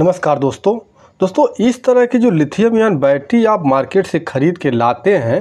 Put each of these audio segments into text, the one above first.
नमस्कार दोस्तों दोस्तों इस तरह की जो लिथियम यान बैटरी आप मार्केट से ख़रीद के लाते हैं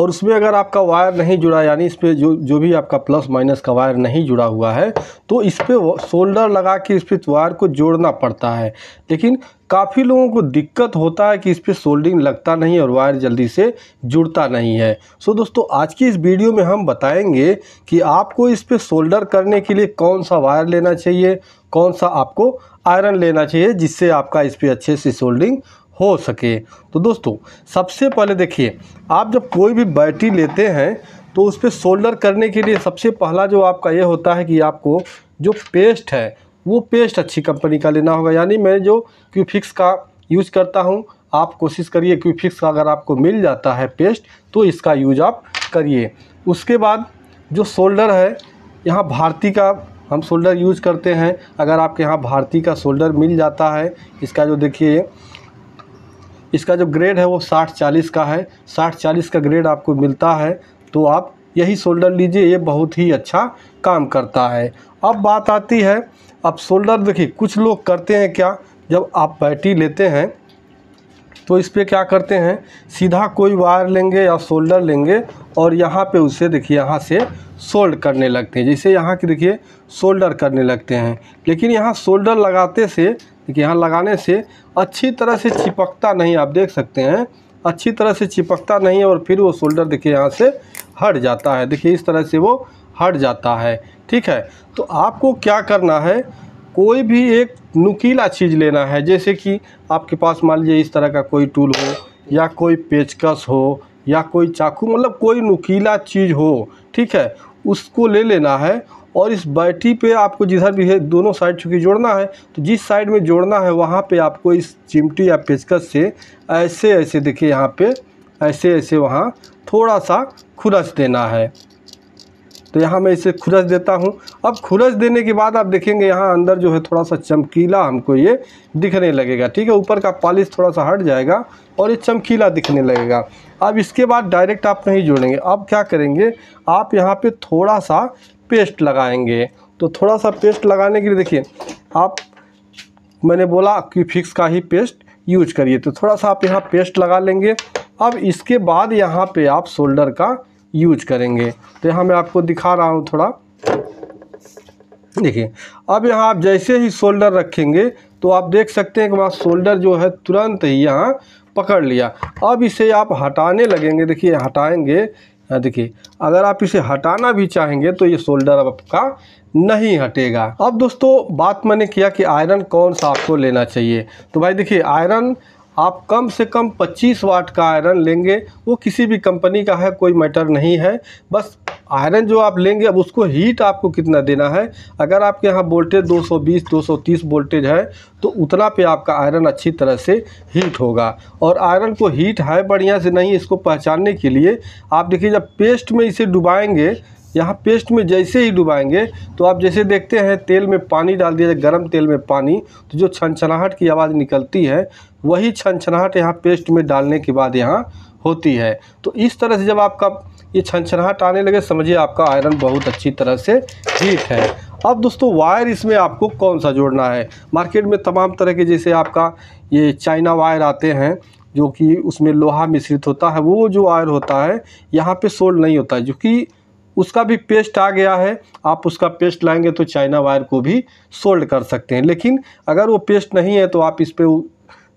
और उसमें अगर आपका वायर नहीं जुड़ा यानी इस पर जो जो भी आपका प्लस माइनस का वायर नहीं जुड़ा हुआ है तो इस पर शोल्डर लगा के इस पर वायर को जोड़ना पड़ता है लेकिन काफ़ी लोगों को दिक्कत होता है कि इस पर सोल्डिंग लगता नहीं और वायर जल्दी से जुड़ता नहीं है सो so दोस्तों आज की इस वीडियो में हम बताएंगे कि आपको इस पर सोल्डर करने के लिए कौन सा वायर लेना चाहिए कौन सा आपको आयरन लेना चाहिए जिससे आपका इस पर अच्छे से सोल्डिंग हो सके तो दोस्तों सबसे पहले देखिए आप जब कोई भी बैटरी लेते हैं तो उस पर सोल्डर करने के लिए सबसे पहला जो आपका ये होता है कि आपको जो पेस्ट है वो पेस्ट अच्छी कंपनी का लेना होगा यानी मैं जो क्यूफिक्स का यूज़ करता हूँ आप कोशिश करिए क्यूफिक्स का अगर आपको मिल जाता है पेस्ट तो इसका यूज आप करिए उसके बाद जो सोल्डर है यहाँ भारती का हम शोल्डर यूज करते हैं अगर आपके यहाँ भारती का शोल्डर मिल जाता है इसका जो देखिए इसका जो ग्रेड है वो साठ चालीस का है साठ चालीस का ग्रेड आपको मिलता है तो आप यही शोल्डर लीजिए ये बहुत ही अच्छा काम करता है अब बात आती है अब शोल्डर देखिए कुछ लोग करते हैं क्या जब आप बैटरी लेते हैं तो इस पर क्या करते हैं सीधा कोई वायर लेंगे या सोल्डर लेंगे और यहाँ पे उसे देखिए यहाँ से सोल्ड करने लगते हैं जैसे यहाँ की देखिए सोल्डर करने लगते हैं लेकिन यहाँ सोल्डर लगाते से देखिए यहाँ लगाने से अच्छी तरह से चिपकता नहीं आप देख सकते हैं अच्छी तरह से चिपकता नहीं है और फिर वो सोल्डर देखिए यहाँ से हट जाता है देखिए इस तरह से वो हट जाता है ठीक है तो आपको क्या करना है कोई भी एक नुकीला चीज़ लेना है जैसे कि आपके पास मान लीजिए इस तरह का कोई टूल हो या कोई पेचकस हो या कोई चाकू मतलब कोई नुकीला चीज़ हो ठीक है उसको ले लेना है और इस बैठी पे आपको जिधर भी है दोनों साइड चूँकि जोड़ना है तो जिस साइड में जोड़ना है वहाँ पे आपको इस चिमटी या पेचकस से ऐसे ऐसे देखिए यहाँ पे ऐसे ऐसे वहाँ थोड़ा सा खुरस देना है तो यहाँ मैं इसे खुरस देता हूँ अब खुरस देने के बाद आप देखेंगे यहाँ अंदर जो है थोड़ा सा चमकीला हमको ये दिखने लगेगा ठीक है ऊपर का पॉलिश थोड़ा सा हट जाएगा और ये चमकीला दिखने लगेगा अब इसके बाद डायरेक्ट आप नहीं जोड़ेंगे अब क्या करेंगे आप यहाँ पर थोड़ा सा पेस्ट लगाएंगे तो थोड़ा सा पेस्ट लगाने के लिए देखिए आप मैंने बोला कि फिक्स का ही पेस्ट यूज करिए तो थोड़ा सा आप यहाँ पेस्ट लगा लेंगे अब इसके बाद यहाँ पे आप शोल्डर का यूज करेंगे तो यहाँ मैं आपको दिखा रहा हूँ थोड़ा देखिए अब यहाँ आप जैसे ही शोल्डर रखेंगे तो आप देख सकते हैं कि वहाँ शोल्डर जो है तुरंत ही यहाँ पकड़ लिया अब इसे आप हटाने लगेंगे देखिए हटाएंगे देखिए अगर आप इसे हटाना भी चाहेंगे तो ये शोल्डर अब आपका नहीं हटेगा अब दोस्तों बात मैंने किया कि आयरन कौन सा आपको लेना चाहिए तो भाई देखिए आयरन आप कम से कम 25 वाट का आयरन लेंगे वो किसी भी कंपनी का है कोई मैटर नहीं है बस आयरन जो आप लेंगे अब उसको हीट आपको कितना देना है अगर आपके यहाँ वोल्टेज 220 230 वोल्टेज है तो उतना पे आपका आयरन अच्छी तरह से हीट होगा और आयरन को हीट है बढ़िया से नहीं इसको पहचानने के लिए आप देखिए जब पेस्ट में इसे डुबाएँगे यहाँ पेस्ट में जैसे ही डुबाएंगे तो आप जैसे देखते हैं तेल में पानी डाल दिया गर्म तेल में पानी तो जो छनछनाहट की आवाज़ निकलती है वही छनछनाहट यहाँ पेस्ट में डालने के बाद यहाँ होती है तो इस तरह से जब आपका ये छनछनाहट आने लगे समझिए आपका आयरन बहुत अच्छी तरह से हीट है अब दोस्तों वायर इसमें आपको कौन सा जोड़ना है मार्केट में तमाम तरह के जैसे आपका ये चाइना वायर आते हैं जो कि उसमें लोहा मिश्रित होता है वो जो आयर होता है यहाँ पे सोल्ड नहीं होता है जो कि उसका भी पेस्ट आ गया है आप उसका पेस्ट लाएंगे तो चाइना वायर को भी सोल्ड कर सकते हैं लेकिन अगर वो पेस्ट नहीं है तो आप इस पर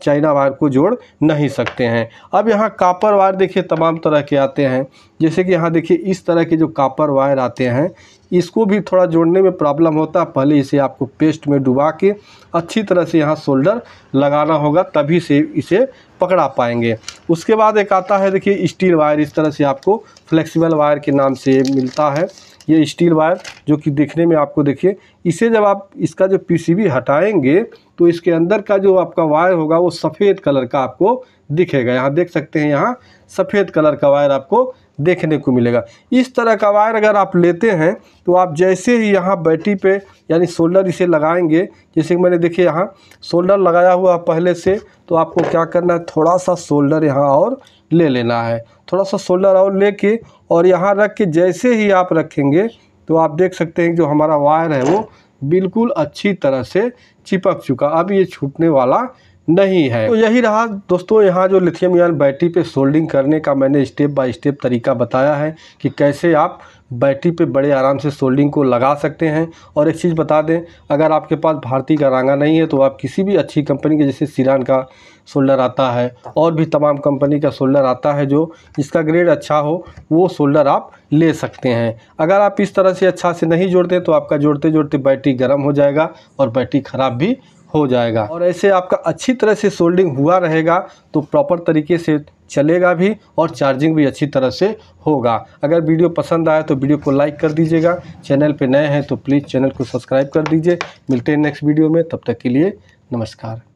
चाइना वायर को जोड़ नहीं सकते हैं अब यहाँ कापर वायर देखिए तमाम तरह के आते हैं जैसे कि यहाँ देखिए इस तरह के जो कापर वायर आते हैं इसको भी थोड़ा जोड़ने में प्रॉब्लम होता है पहले इसे आपको पेस्ट में डुबा के अच्छी तरह से यहाँ शोल्डर लगाना होगा तभी से इसे पकड़ा पाएंगे उसके बाद एक आता है देखिए स्टील वायर इस तरह से आपको फ्लेक्सिबल वायर के नाम से मिलता है ये स्टील वायर जो कि देखने में आपको देखिए इसे जब आप इसका जो पीसीबी हटाएंगे तो इसके अंदर का जो आपका वायर होगा वो सफ़ेद कलर का आपको दिखेगा यहाँ देख सकते हैं यहाँ सफ़ेद कलर का वायर आपको देखने को मिलेगा इस तरह का वायर अगर आप लेते हैं तो आप जैसे ही यहाँ बैटरी पे यानी सोल्डर इसे लगाएंगे जैसे कि मैंने देखिए यहाँ सोल्डर लगाया हुआ पहले से तो आपको क्या करना है थोड़ा सा सोल्डर यहाँ और ले लेना है थोड़ा सा सोल्डर और लेके और यहाँ रख के जैसे ही आप रखेंगे तो आप देख सकते हैं जो हमारा वायर है वो बिल्कुल अच्छी तरह से चिपक चुका अब ये छूटने वाला नहीं है तो यही रहा दोस्तों यहाँ जो लिथियम यान बैटरी पे सोल्डिंग करने का मैंने स्टेप बाय स्टेप तरीका बताया है कि कैसे आप बैटरी पे बड़े आराम से सोल्डिंग को लगा सकते हैं और एक चीज़ बता दें अगर आपके पास भारती का रांगा नहीं है तो आप किसी भी अच्छी कंपनी के जैसे सीरान का सोल्डर आता है और भी तमाम कंपनी का सोल्डर आता है जो इसका ग्रेड अच्छा हो वो सोल्डर आप ले सकते हैं अगर आप इस तरह से अच्छा से नहीं जोड़ते तो आपका जोड़ते जोड़ते बैटरी गर्म हो जाएगा और बैटरी ख़राब भी हो जाएगा और ऐसे आपका अच्छी तरह से सोल्डिंग हुआ रहेगा तो प्रॉपर तरीके से चलेगा भी और चार्जिंग भी अच्छी तरह से होगा अगर वीडियो पसंद आए तो वीडियो को लाइक कर दीजिएगा चैनल पर नए हैं तो प्लीज़ चैनल को सब्सक्राइब कर दीजिए मिलते हैं नेक्स्ट वीडियो में तब तक के लिए नमस्कार